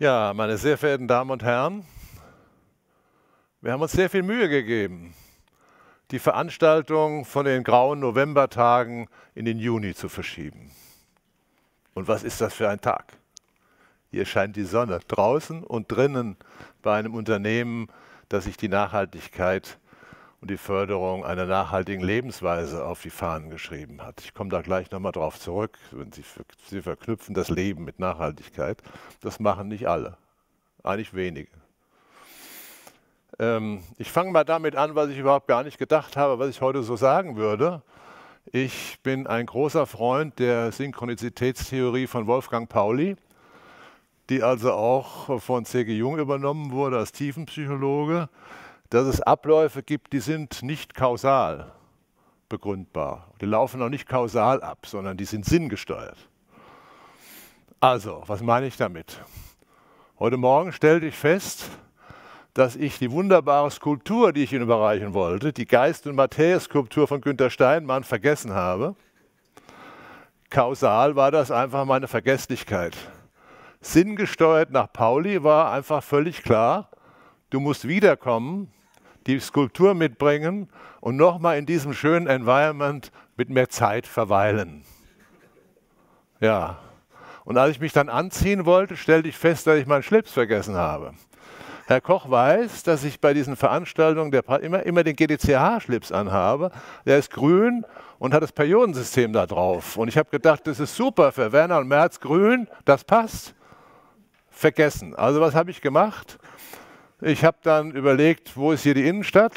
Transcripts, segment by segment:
Ja, meine sehr verehrten Damen und Herren, wir haben uns sehr viel Mühe gegeben, die Veranstaltung von den grauen Novembertagen in den Juni zu verschieben. Und was ist das für ein Tag? Hier scheint die Sonne draußen und drinnen bei einem Unternehmen, das sich die Nachhaltigkeit und die Förderung einer nachhaltigen Lebensweise auf die Fahnen geschrieben hat. Ich komme da gleich nochmal drauf zurück. Wenn Sie, Sie verknüpfen das Leben mit Nachhaltigkeit. Das machen nicht alle, eigentlich wenige. Ähm, ich fange mal damit an, was ich überhaupt gar nicht gedacht habe, was ich heute so sagen würde. Ich bin ein großer Freund der Synchronizitätstheorie von Wolfgang Pauli, die also auch von C.G. Jung übernommen wurde als Tiefenpsychologe dass es Abläufe gibt, die sind nicht kausal begründbar. Die laufen auch nicht kausal ab, sondern die sind sinngesteuert. Also, was meine ich damit? Heute Morgen stellte ich fest, dass ich die wunderbare Skulptur, die ich Ihnen überreichen wollte, die Geist- und Matthäus-Skulptur von Günter Steinmann, vergessen habe. Kausal war das einfach meine Vergesslichkeit. Sinngesteuert nach Pauli war einfach völlig klar, du musst wiederkommen, die Skulptur mitbringen und nochmal in diesem schönen Environment mit mehr Zeit verweilen. Ja. Und als ich mich dann anziehen wollte, stellte ich fest, dass ich meinen Schlips vergessen habe. Herr Koch weiß, dass ich bei diesen Veranstaltungen immer, immer den GDCH-Schlips anhabe. Der ist grün und hat das Periodensystem da drauf. Und ich habe gedacht, das ist super für Werner und Merz grün, das passt. Vergessen. Also was habe ich gemacht? Ich habe dann überlegt, wo ist hier die Innenstadt?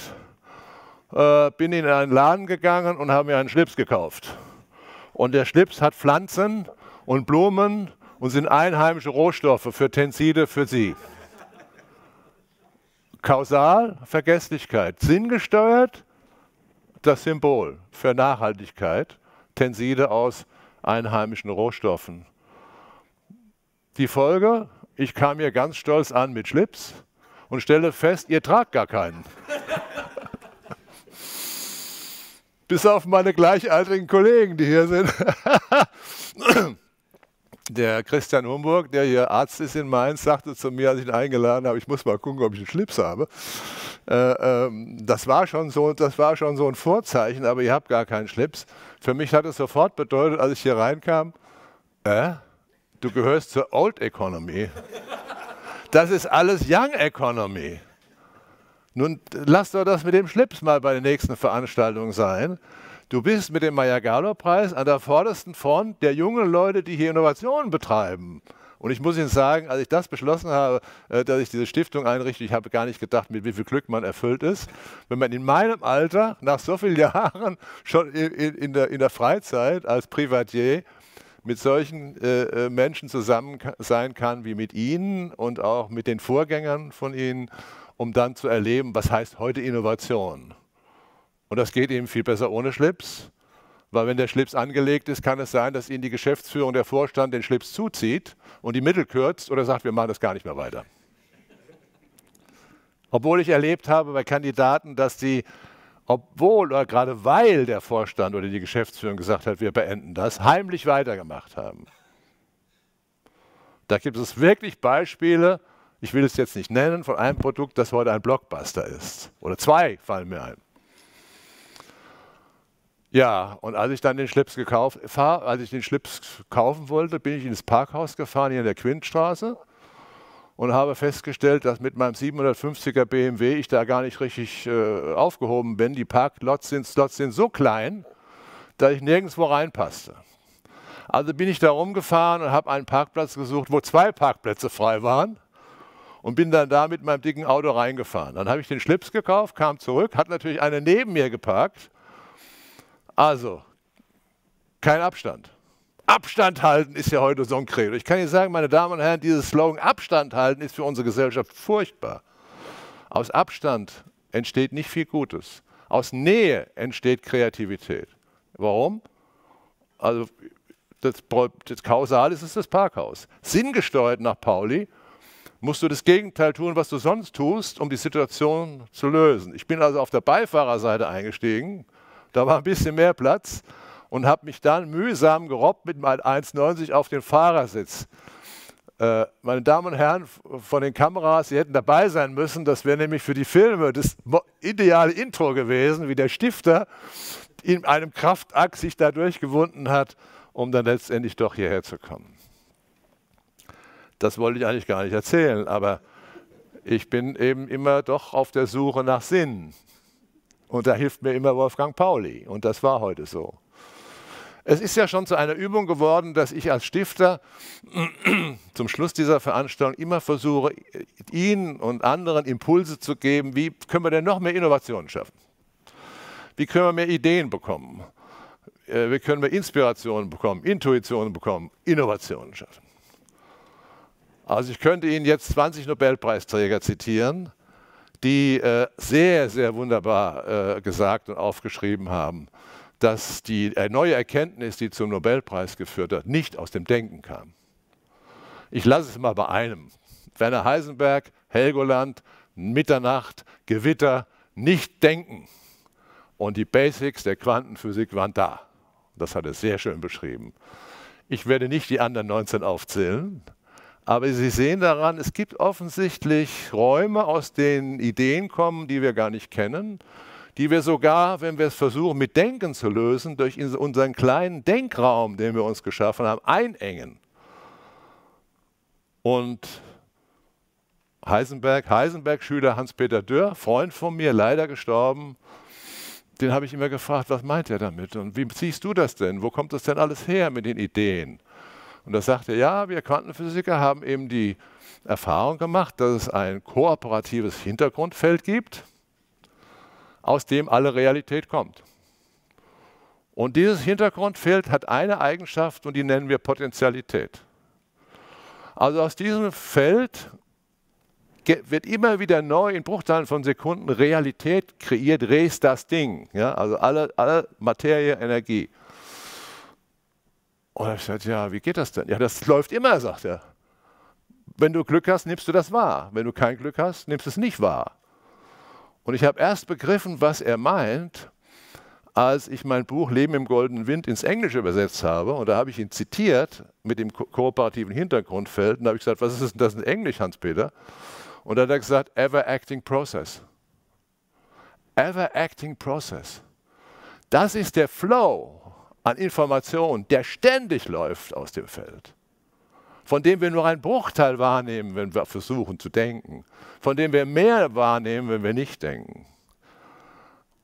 Äh, bin in einen Laden gegangen und habe mir einen Schlips gekauft. Und der Schlips hat Pflanzen und Blumen und sind einheimische Rohstoffe für Tenside für Sie. Kausal, Vergesslichkeit. Sinngesteuert, das Symbol für Nachhaltigkeit. Tenside aus einheimischen Rohstoffen. Die Folge, ich kam hier ganz stolz an mit Schlips und stelle fest, ihr tragt gar keinen. Bis auf meine gleichaltrigen Kollegen, die hier sind. der Christian Humburg, der hier Arzt ist in Mainz, sagte zu mir, als ich ihn eingeladen habe, ich muss mal gucken, ob ich einen Schlips habe. Äh, ähm, das, war schon so, das war schon so ein Vorzeichen, aber ihr habt gar keinen Schlips. Für mich hat es sofort bedeutet, als ich hier reinkam, äh, du gehörst zur Old Economy. Das ist alles Young Economy. Nun lasst doch das mit dem Schlips mal bei der nächsten Veranstaltung sein. Du bist mit dem Maya-Gallo-Preis an der vordersten Front der jungen Leute, die hier Innovationen betreiben. Und ich muss Ihnen sagen, als ich das beschlossen habe, äh, dass ich diese Stiftung einrichte, ich habe gar nicht gedacht, mit wie viel Glück man erfüllt ist. Wenn man in meinem Alter, nach so vielen Jahren, schon in, der, in der Freizeit als Privatier mit solchen äh, äh Menschen zusammen sein kann wie mit Ihnen und auch mit den Vorgängern von Ihnen, um dann zu erleben, was heißt heute Innovation. Und das geht eben viel besser ohne Schlips, weil wenn der Schlips angelegt ist, kann es sein, dass Ihnen die Geschäftsführung, der Vorstand den Schlips zuzieht und die Mittel kürzt oder sagt, wir machen das gar nicht mehr weiter. Obwohl ich erlebt habe bei Kandidaten, dass die obwohl oder gerade weil der Vorstand oder die Geschäftsführung gesagt hat, wir beenden das, heimlich weitergemacht haben. Da gibt es wirklich Beispiele, ich will es jetzt nicht nennen, von einem Produkt, das heute ein Blockbuster ist. Oder zwei fallen mir ein. Ja, und als ich dann den Schlips, gekauft, als ich den Schlips kaufen wollte, bin ich ins Parkhaus gefahren, hier in der Quintstraße und habe festgestellt, dass mit meinem 750er BMW ich da gar nicht richtig äh, aufgehoben bin. Die Parklots sind, Slots sind so klein, dass ich nirgendwo reinpasste. Also bin ich da rumgefahren und habe einen Parkplatz gesucht, wo zwei Parkplätze frei waren und bin dann da mit meinem dicken Auto reingefahren. Dann habe ich den Schlips gekauft, kam zurück, hat natürlich eine neben mir geparkt. Also, kein Abstand. Abstand halten ist ja heute so ein Credo. Ich kann Ihnen sagen, meine Damen und Herren, dieses Slogan Abstand halten ist für unsere Gesellschaft furchtbar. Aus Abstand entsteht nicht viel Gutes. Aus Nähe entsteht Kreativität. Warum? Also das, das Kausal ist es das Parkhaus. Sinngesteuert nach Pauli musst du das Gegenteil tun, was du sonst tust, um die Situation zu lösen. Ich bin also auf der Beifahrerseite eingestiegen. Da war ein bisschen mehr Platz und habe mich dann mühsam gerobbt mit meinem 1,90 auf den Fahrersitz. Äh, meine Damen und Herren von den Kameras, Sie hätten dabei sein müssen. Das wäre nämlich für die Filme das ideale Intro gewesen, wie der Stifter in einem Kraftakt sich da durchgewunden hat, um dann letztendlich doch hierher zu kommen. Das wollte ich eigentlich gar nicht erzählen, aber ich bin eben immer doch auf der Suche nach Sinn. Und da hilft mir immer Wolfgang Pauli. Und das war heute so. Es ist ja schon zu einer Übung geworden, dass ich als Stifter zum Schluss dieser Veranstaltung immer versuche, Ihnen und anderen Impulse zu geben, wie können wir denn noch mehr Innovationen schaffen? Wie können wir mehr Ideen bekommen? Äh, wie können wir Inspirationen bekommen, Intuitionen bekommen, Innovationen schaffen? Also ich könnte Ihnen jetzt 20 Nobelpreisträger zitieren, die äh, sehr, sehr wunderbar äh, gesagt und aufgeschrieben haben, dass die äh, neue Erkenntnis, die zum Nobelpreis geführt hat, nicht aus dem Denken kam. Ich lasse es mal bei einem. Werner Heisenberg, Helgoland, Mitternacht, Gewitter, nicht denken. Und die Basics der Quantenphysik waren da. Das hat er sehr schön beschrieben. Ich werde nicht die anderen 19 aufzählen, aber Sie sehen daran, es gibt offensichtlich Räume, aus denen Ideen kommen, die wir gar nicht kennen die wir sogar, wenn wir es versuchen, mit Denken zu lösen, durch unseren kleinen Denkraum, den wir uns geschaffen haben, einengen. Und Heisenberg, Heisenberg-Schüler Hans-Peter Dürr, Freund von mir, leider gestorben, den habe ich immer gefragt, was meint er damit und wie ziehst du das denn? Wo kommt das denn alles her mit den Ideen? Und da sagt er, ja, wir Quantenphysiker haben eben die Erfahrung gemacht, dass es ein kooperatives Hintergrundfeld gibt, aus dem alle Realität kommt. Und dieses Hintergrundfeld hat eine Eigenschaft und die nennen wir Potentialität. Also aus diesem Feld wird immer wieder neu in Bruchteilen von Sekunden Realität kreiert, res das Ding. Ja? Also alle, alle Materie, Energie. Und ich sagte, ja, wie geht das denn? Ja, das läuft immer, sagt er. Wenn du Glück hast, nimmst du das wahr. Wenn du kein Glück hast, nimmst du es nicht wahr. Und ich habe erst begriffen, was er meint, als ich mein Buch Leben im goldenen Wind ins Englische übersetzt habe. Und da habe ich ihn zitiert mit dem ko kooperativen Hintergrundfeld. Und da habe ich gesagt, was ist denn das in Englisch, Hans-Peter? Und da hat er gesagt, Ever Acting Process. Ever Acting Process. Das ist der Flow an Informationen, der ständig läuft aus dem Feld von dem wir nur einen Bruchteil wahrnehmen, wenn wir versuchen zu denken, von dem wir mehr wahrnehmen, wenn wir nicht denken.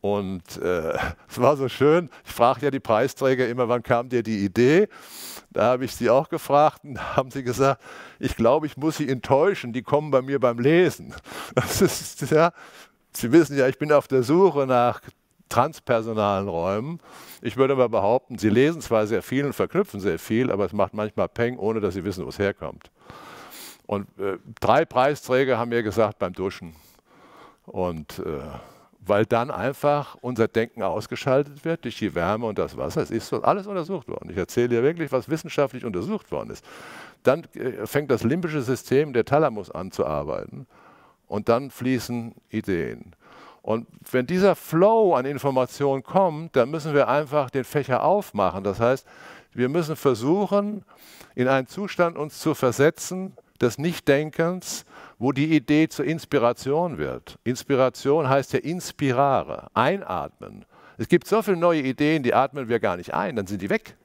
Und äh, es war so schön, ich fragte ja die Preisträger immer, wann kam dir die Idee? Da habe ich sie auch gefragt und haben sie gesagt, ich glaube, ich muss sie enttäuschen, die kommen bei mir beim Lesen. Das ist, ja, sie wissen ja, ich bin auf der Suche nach transpersonalen Räumen. Ich würde mal behaupten, sie lesen zwar sehr viel und verknüpfen sehr viel, aber es macht manchmal Peng, ohne dass sie wissen, wo es herkommt. Und äh, drei Preisträger haben mir gesagt, beim Duschen. Und äh, weil dann einfach unser Denken ausgeschaltet wird durch die Wärme und das Wasser. Es ist alles untersucht worden. Ich erzähle dir wirklich, was wissenschaftlich untersucht worden ist. Dann äh, fängt das limbische System, der Thalamus, an zu arbeiten. Und dann fließen Ideen. Und wenn dieser Flow an Informationen kommt, dann müssen wir einfach den Fächer aufmachen. Das heißt, wir müssen versuchen, in einen Zustand uns zu versetzen des Nichtdenkens, wo die Idee zur Inspiration wird. Inspiration heißt ja inspirare, einatmen. Es gibt so viele neue Ideen, die atmen wir gar nicht ein, dann sind die weg.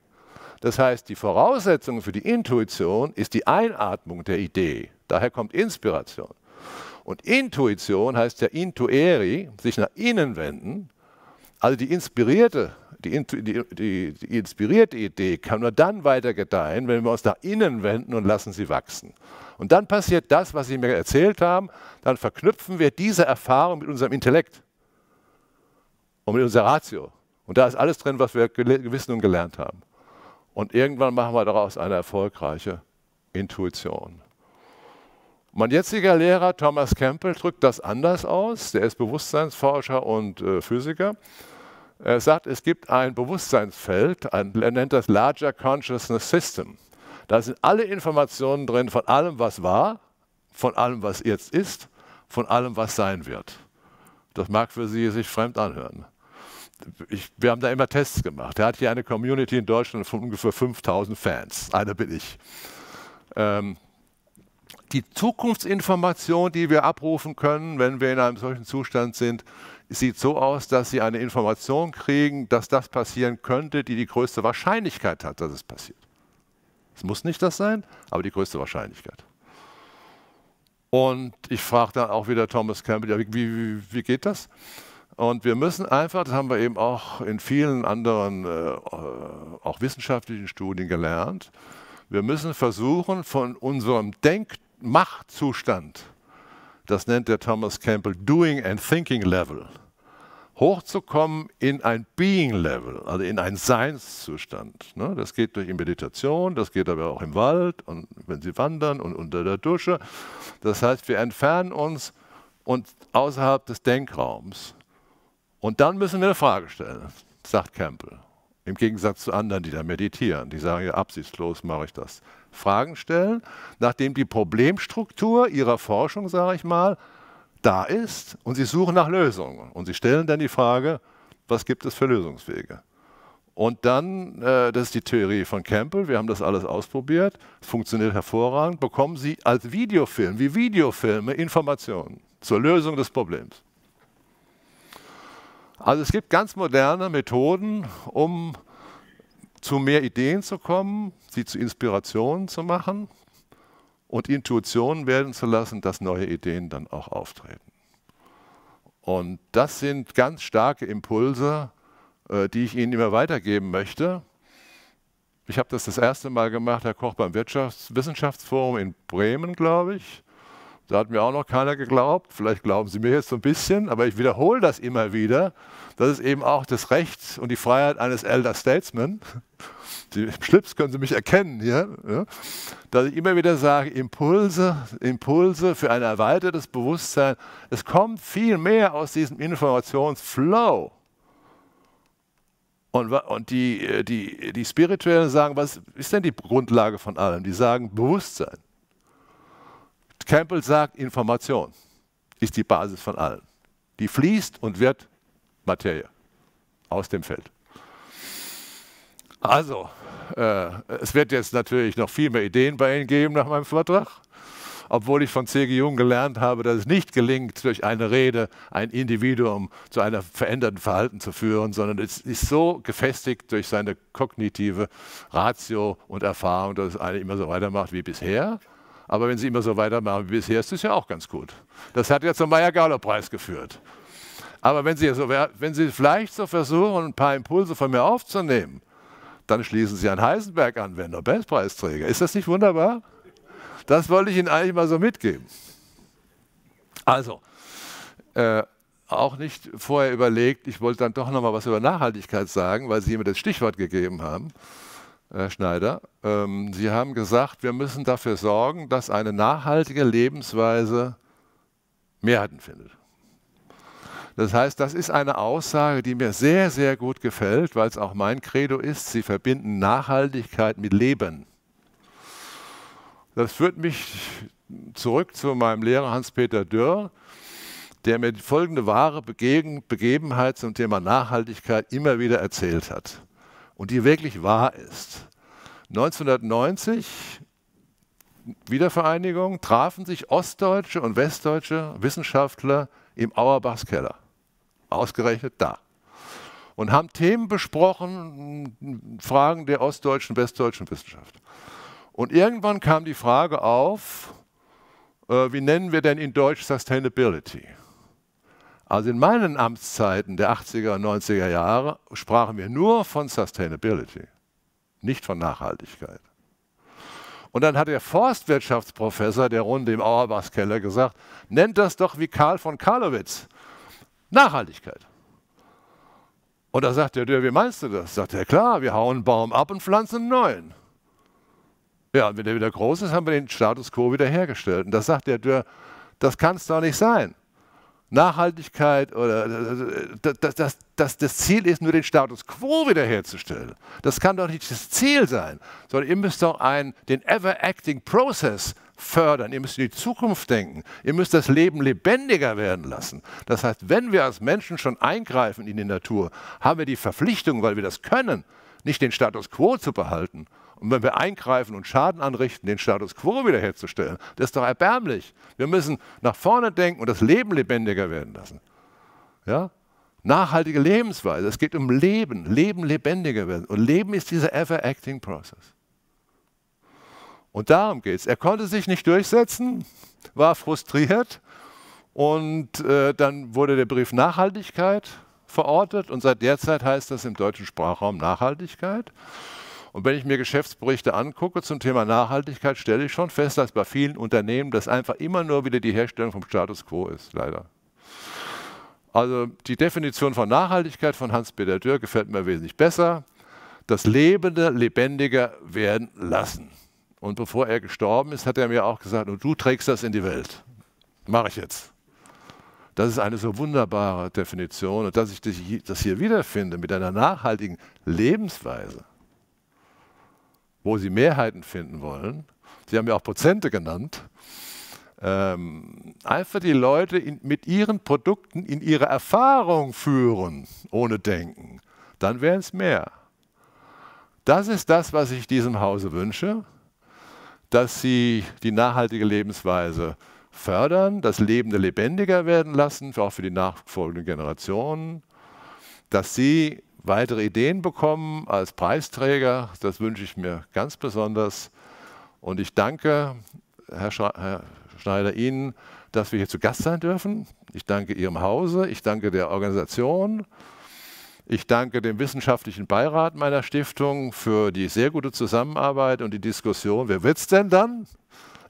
Das heißt, die Voraussetzung für die Intuition ist die Einatmung der Idee. Daher kommt Inspiration. Und Intuition heißt ja intueri, sich nach innen wenden. Also die inspirierte, die, die, die, inspirierte Idee kann nur dann weiter gedeihen, wenn wir uns nach innen wenden und lassen sie wachsen. Und dann passiert das, was Sie mir erzählt haben, dann verknüpfen wir diese Erfahrung mit unserem Intellekt und mit unserer Ratio. Und da ist alles drin, was wir gewissen und gelernt haben. Und irgendwann machen wir daraus eine erfolgreiche Intuition. Mein jetziger Lehrer Thomas Campbell drückt das anders aus. Der ist Bewusstseinsforscher und äh, Physiker. Er sagt, es gibt ein Bewusstseinsfeld, ein, er nennt das Larger Consciousness System. Da sind alle Informationen drin von allem, was war, von allem, was jetzt ist, von allem, was sein wird. Das mag für Sie sich fremd anhören. Ich, wir haben da immer Tests gemacht. Er hat hier eine Community in Deutschland von ungefähr 5000 Fans. Einer bin ich. Ähm, die Zukunftsinformation, die wir abrufen können, wenn wir in einem solchen Zustand sind, sieht so aus, dass Sie eine Information kriegen, dass das passieren könnte, die die größte Wahrscheinlichkeit hat, dass es passiert. Es muss nicht das sein, aber die größte Wahrscheinlichkeit. Und ich frage dann auch wieder Thomas Campbell, ja, wie, wie, wie, geht das? Und wir müssen einfach, das haben wir eben auch in vielen anderen, äh, äh auch wissenschaftlichen Studien gelernt, wir müssen versuchen, von unserem Denk Machtzustand, das nennt der Thomas Campbell Doing and Thinking Level, hochzukommen in ein Being Level, also in einen Seinszustand. Ne? Das geht durch Meditation, das geht aber auch im Wald und wenn Sie wandern und unter der Dusche. Das heißt, wir entfernen uns und außerhalb des Denkraums. Und dann müssen wir eine Frage stellen, sagt Campbell. Im Gegensatz zu anderen, die da meditieren, die sagen, ja, absichtslos mache ich das. Fragen stellen, nachdem die Problemstruktur ihrer Forschung, sage ich mal, da ist und sie suchen nach Lösungen. Und sie stellen dann die Frage, was gibt es für Lösungswege? Und dann, äh, das ist die Theorie von Campbell, wir haben das alles ausprobiert, es funktioniert hervorragend, bekommen Sie als Videofilm, wie Videofilme, Informationen zur Lösung des Problems. Also es gibt ganz moderne Methoden, um zu mehr Ideen zu kommen, sie zu Inspirationen zu machen und Intuitionen werden zu lassen, dass neue Ideen dann auch auftreten. Und das sind ganz starke Impulse, äh, die ich Ihnen immer weitergeben möchte. Ich habe das das erste Mal gemacht, Herr Koch, beim Wirtschaftswissenschaftsforum in Bremen, glaube ich. Da hat mir auch noch keiner geglaubt. Vielleicht glauben Sie mir jetzt so ein bisschen, aber ich wiederhole das immer wieder. Das ist eben auch das Recht und die Freiheit eines Elder Statesman. Die Schlips können Sie mich erkennen hier. Ja? Dass ich immer wieder sage, Impulse, Impulse für ein erweitertes Bewusstsein. Es kommt viel mehr aus diesem Informationsflow. Und, und die, äh, die, die Spirituellen sagen, was ist denn die Grundlage von allem? Die sagen Bewusstsein. Campbell sagt, Information ist die Basis von allem. Die fließt und wird Materie aus dem Feld. Also, äh, es wird jetzt natürlich noch viel mehr Ideen bei Ihnen geben nach meinem Vortrag, obwohl ich von C.G. Jung gelernt habe, dass es nicht gelingt, durch eine Rede ein Individuum zu einem veränderten Verhalten zu führen, sondern es ist so gefestigt durch seine kognitive Ratio und Erfahrung, dass es eine immer so weitermacht wie bisher. Aber wenn Sie immer so weitermachen wie bisher, ist das ja auch ganz gut. Das hat ja zum Meyer-Galo-Preis geführt. Aber wenn Sie, so, wenn Sie vielleicht so versuchen, ein paar Impulse von mir aufzunehmen, dann schließen Sie an Heisenberg an, wenn Nobelpreisträger. Ist das nicht wunderbar? Das wollte ich Ihnen eigentlich mal so mitgeben. Also, äh, auch nicht vorher überlegt, ich wollte dann doch nochmal was über Nachhaltigkeit sagen, weil Sie mir das Stichwort gegeben haben. Herr Schneider. Ähm, sie haben gesagt, wir müssen dafür sorgen, dass eine nachhaltige Lebensweise Mehrheiten findet. Das heißt, das ist eine Aussage, die mir sehr, sehr gut gefällt, weil es auch mein Credo ist, sie verbinden Nachhaltigkeit mit Leben. Das führt mich zurück zu meinem Lehrer Hans-Peter Dürr, der mir die folgende wahre Begebenheit zum Thema Nachhaltigkeit immer wieder erzählt hat und die wirklich wahr ist. 1990, Wiedervereinigung, trafen sich ostdeutsche und westdeutsche Wissenschaftler im Auerbachs Keller. Ausgerechnet da. Und haben Themen besprochen, Fragen der ostdeutschen, westdeutschen Wissenschaft. Und irgendwann kam die Frage auf, äh, wie nennen wir denn in Deutsch Sustainability? Also in meinen Amtszeiten der 80er und 90er Jahre sprachen wir nur von Sustainability, nicht von Nachhaltigkeit. Und dann hat der Forstwirtschaftsprofessor der Runde im Auerbachskeller gesagt, nennt das doch wie Karl von Karlowitz, Nachhaltigkeit. Und da sagt der Dürr, wie meinst du das? Sagt er, klar, wir hauen einen Baum ab und pflanzen einen neuen. Ja, und wenn der wieder groß ist, haben wir den Status quo wiederhergestellt. Und da sagt der Dürr, das kann es doch nicht sein. Nachhaltigkeit oder äh, äh, äh, dass, dass, dass, das Ziel ist, nur den Status quo wiederherzustellen. Das kann doch nicht das Ziel sein, sondern ihr müsst doch einen, den ever-acting Process fördern. Ihr müsst in die Zukunft denken. Ihr müsst das Leben lebendiger werden lassen. Das heißt, wenn wir als Menschen schon eingreifen in die Natur, haben wir die Verpflichtung, weil wir das können, nicht den Status quo zu behalten, und wenn wir eingreifen und Schaden anrichten, den Status quo wiederherzustellen, das ist doch erbärmlich. Wir müssen nach vorne denken und das Leben lebendiger werden lassen. Ja? Nachhaltige Lebensweise. Es geht um Leben, Leben lebendiger werden. Und Leben ist dieser ever-acting process. Und darum geht es. Er konnte sich nicht durchsetzen, war frustriert und äh, dann wurde der Brief Nachhaltigkeit verortet und seit der Zeit heißt das im deutschen Sprachraum Nachhaltigkeit. Und wenn ich mir Geschäftsberichte angucke zum Thema Nachhaltigkeit, stelle ich schon fest, dass bei vielen Unternehmen das einfach immer nur wieder die Herstellung vom Status quo ist, leider. Also die Definition von Nachhaltigkeit von Hans-Peter Dürr gefällt mir wesentlich besser. Das Lebende lebendiger werden lassen. Und bevor er gestorben ist, hat er mir auch gesagt, und du trägst das in die Welt. Mache ich jetzt. Das ist eine so wunderbare Definition. Und dass ich das hier wiederfinde mit einer nachhaltigen Lebensweise, wo sie Mehrheiten finden wollen, sie haben ja auch Prozente genannt, ähm, einfach die Leute in, mit ihren Produkten in ihre Erfahrung führen, ohne Denken, dann wären es mehr. Das ist das, was ich diesem Hause wünsche, dass sie die nachhaltige Lebensweise fördern, das Lebende lebendiger werden lassen, auch für die nachfolgenden Generationen, dass sie weitere Ideen bekommen als Preisträger. Das wünsche ich mir ganz besonders. Und ich danke, Herr, Schneider, Ihnen, dass wir hier zu Gast sein dürfen. Ich danke Ihrem Hause, ich danke der Organisation, ich danke dem wissenschaftlichen Beirat meiner Stiftung für die sehr gute Zusammenarbeit und die Diskussion. Wer wird's denn dann?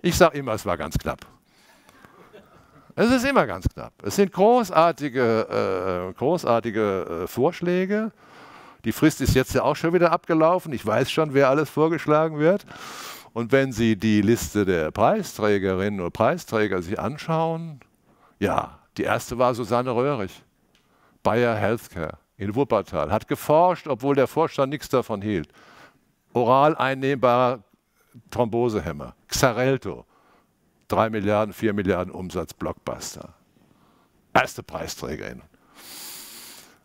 Ich sage immer, es war ganz knapp. Es ist immer ganz knapp. Es sind großartige, äh, großartige äh, Vorschläge. Die Frist ist jetzt ja auch schon wieder abgelaufen. Ich weiß schon, wer alles vorgeschlagen wird. Und wenn Sie die Liste der Preisträgerinnen und Preisträger sich anschauen, ja, die erste war Susanne Röhrig, Bayer Healthcare in Wuppertal, hat geforscht, obwohl der Vorstand nichts davon hielt. Oral einnehmbarer Thrombosehemmer, Xarelto, 3 Milliarden, 4 Milliarden Umsatz, Blockbuster. Erste Preisträgerin.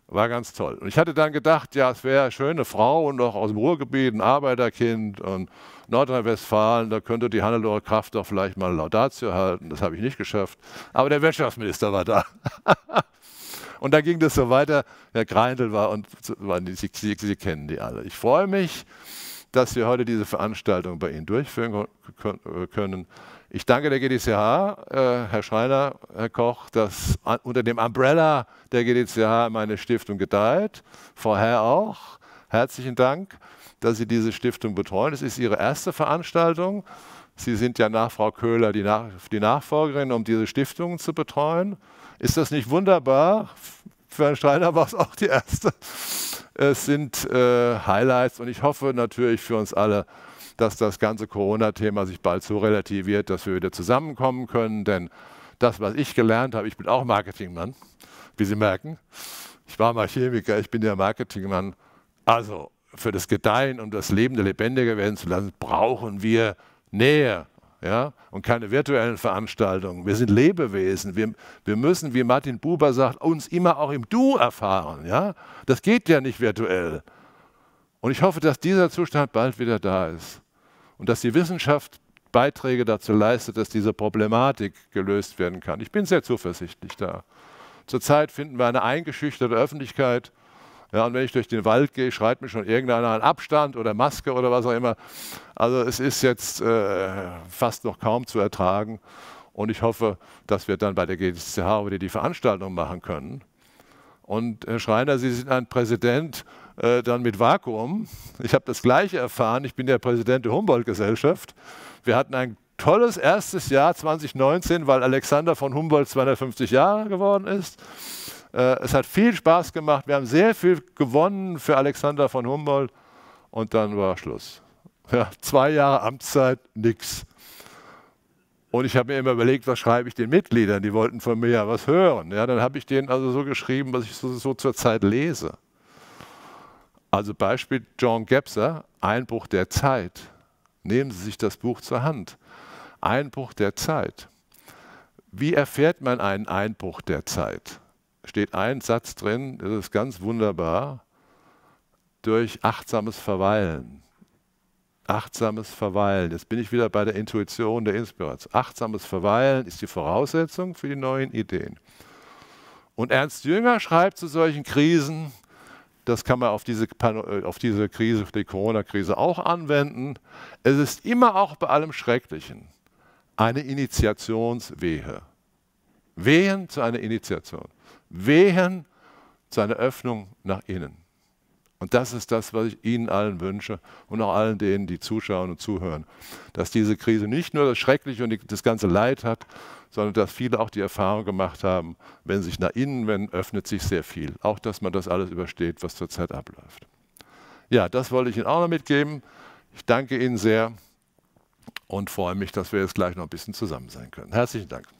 War ganz toll. Und ich hatte dann gedacht, ja, es wäre eine schöne Frau und auch aus dem Ruhrgebiet, ein Arbeiterkind und Nordrhein-Westfalen, da könnte die Hannelore Kraft doch vielleicht mal Laudatio halten. Das habe ich nicht geschafft. Aber der Wirtschaftsminister war da. und dann ging das so weiter. Herr Greindl war und, und Sie, Sie, Sie kennen die alle. Ich freue mich dass wir heute diese Veranstaltung bei Ihnen durchführen äh, können. Ich danke der GDCH, äh, Herr Schreiner, Herr Koch, dass unter dem Umbrella der GDCH meine Stiftung gedeiht. Frau Herr auch, herzlichen Dank, dass Sie diese Stiftung betreuen. Es ist Ihre erste Veranstaltung. Sie sind ja nach Frau Köhler die, Nachfolgerin, um diese Stiftungen zu betreuen. Ist das nicht wunderbar? für Herrn Steiner war es auch die erste. Es sind äh, Highlights und ich hoffe natürlich für uns alle, dass das ganze Corona-Thema sich bald so relativiert, dass wir wieder zusammenkommen können. Denn das, was ich gelernt habe, ich bin auch Marketingmann, wie Sie merken. Ich war mal Chemiker, ich bin ja Marketingmann. Also für das Gedeihen und das Leben der Lebendige werden zu lassen, brauchen wir Nähe, ja, und keine virtuellen Veranstaltungen. Wir sind Lebewesen. Wir, wir müssen, wie Martin Buber sagt, uns immer auch im Du erfahren. Ja? Das geht ja nicht virtuell. Und ich hoffe, dass dieser Zustand bald wieder da ist und dass die Wissenschaft Beiträge dazu leistet, dass diese Problematik gelöst werden kann. Ich bin sehr zuversichtlich da. Zurzeit finden wir eine eingeschüchterte Öffentlichkeit, ja, und wenn ich durch den Wald gehe, schreit mir schon irgendeiner an Abstand oder Maske oder was auch immer. Also es ist jetzt äh, fast noch kaum zu ertragen. Und ich hoffe, dass wir dann bei der GDCH wieder die Veranstaltung machen können. Und Herr Schreiner, Sie sind ein Präsident äh, dann mit Vakuum. Ich habe das Gleiche erfahren. Ich bin der Präsident der Humboldt-Gesellschaft. Wir hatten ein tolles erstes Jahr 2019, weil Alexander von Humboldt 250 Jahre geworden ist. Äh, es hat viel Spaß gemacht. Wir haben sehr viel gewonnen für Alexander von Humboldt. Und dann war Schluss. Ja, zwei Jahre Amtszeit, nichts. Und ich habe mir immer überlegt, was schreibe ich den Mitgliedern? Die wollten von mir ja was hören. Ja, dann habe ich denen also so geschrieben, was ich so, so Zeit lese. Also Beispiel John Gebser, Einbruch der Zeit. Nehmen Sie sich das Buch zur Hand. Einbruch der Zeit. Wie erfährt man einen Einbruch der Zeit? steht ein Satz drin, das ist ganz wunderbar, durch achtsames Verweilen. Achtsames Verweilen. Jetzt bin ich wieder bei der Intuition der Inspiration. Achtsames Verweilen ist die Voraussetzung für die neuen Ideen. Und Ernst Jünger schreibt zu solchen Krisen, das kann man auf diese, äh, auf diese Krise, die Corona-Krise auch anwenden. Es ist immer auch bei allem Schrecklichen eine Initiationswehe. Wehen zu einer Initiation. Wehen seine Öffnung nach innen. Und das ist das, was ich Ihnen allen wünsche und auch allen denen, die zuschauen und zuhören, dass diese Krise nicht nur das Schreckliche und das ganze Leid hat, sondern dass viele auch die Erfahrung gemacht haben, wenn sich nach innen wenden, öffnet sich sehr viel. Auch, dass man das alles übersteht, was zurzeit abläuft. Ja, das wollte ich Ihnen auch noch mitgeben. Ich danke Ihnen sehr und freue mich, dass wir jetzt gleich noch ein bisschen zusammen sein können. Herzlichen Dank.